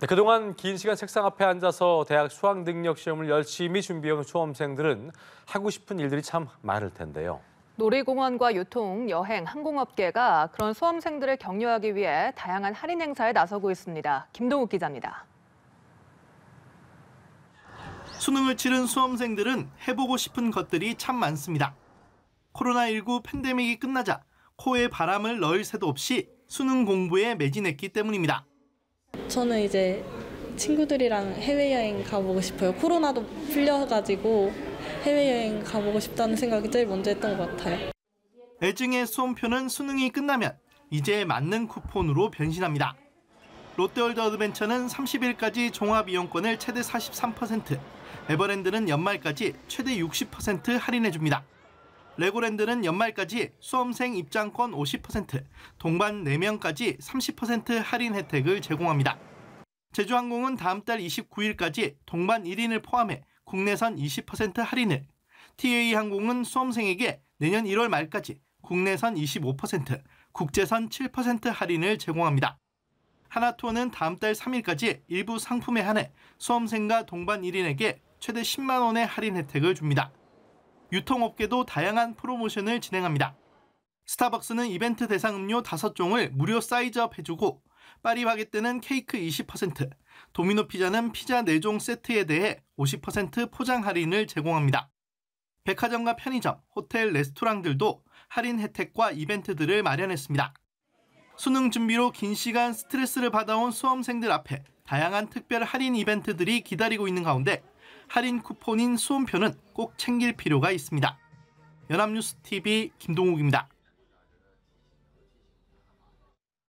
네, 그동안 긴 시간 책상 앞에 앉아서 대학 수학 능력 시험을 열심히 준비해온 수험생들은 하고 싶은 일들이 참 많을 텐데요. 놀이공원과 유통, 여행, 항공업계가 그런 수험생들을 격려하기 위해 다양한 할인 행사에 나서고 있습니다. 김동욱 기자입니다. 수능을 치른 수험생들은 해보고 싶은 것들이 참 많습니다. 코로나19 팬데믹이 끝나자 코에 바람을 넣을 새도 없이 수능 공부에 매진했기 때문입니다. 저는 이제 친구들이랑 해외여행 가보고 싶어요. 코로나도 풀려가지고 해외여행 가보고 싶다는 생각이 제일 먼저 했던 것 같아요. 애증의 수험표는 수능이 끝나면 이제 맞는 쿠폰으로 변신합니다. 롯데월드 어드벤처는 30일까지 종합이용권을 최대 43%, 에버랜드는 연말까지 최대 60% 할인해줍니다. 레고랜드는 연말까지 수험생 입장권 50%, 동반 4명까지 30% 할인 혜택을 제공합니다. 제주항공은 다음 달 29일까지 동반 1인을 포함해 국내선 20% 할인을, TA항공은 수험생에게 내년 1월 말까지 국내선 25%, 국제선 7% 할인을 제공합니다. 하나투어는 다음 달 3일까지 일부 상품에 한해 수험생과 동반 1인에게 최대 10만 원의 할인 혜택을 줍니다. 유통업계도 다양한 프로모션을 진행합니다. 스타벅스는 이벤트 대상 음료 5종을 무료 사이즈업 해주고 파리바게뜨는 케이크 20%, 도미노 피자는 피자 4종 세트에 대해 50% 포장 할인을 제공합니다. 백화점과 편의점, 호텔, 레스토랑들도 할인 혜택과 이벤트들을 마련했습니다. 수능 준비로 긴 시간 스트레스를 받아온 수험생들 앞에 다양한 특별 할인 이벤트들이 기다리고 있는 가운데 할인 쿠폰인 수험표는 꼭 챙길 필요가 있습니다. 연합뉴스TV 김동욱입니다.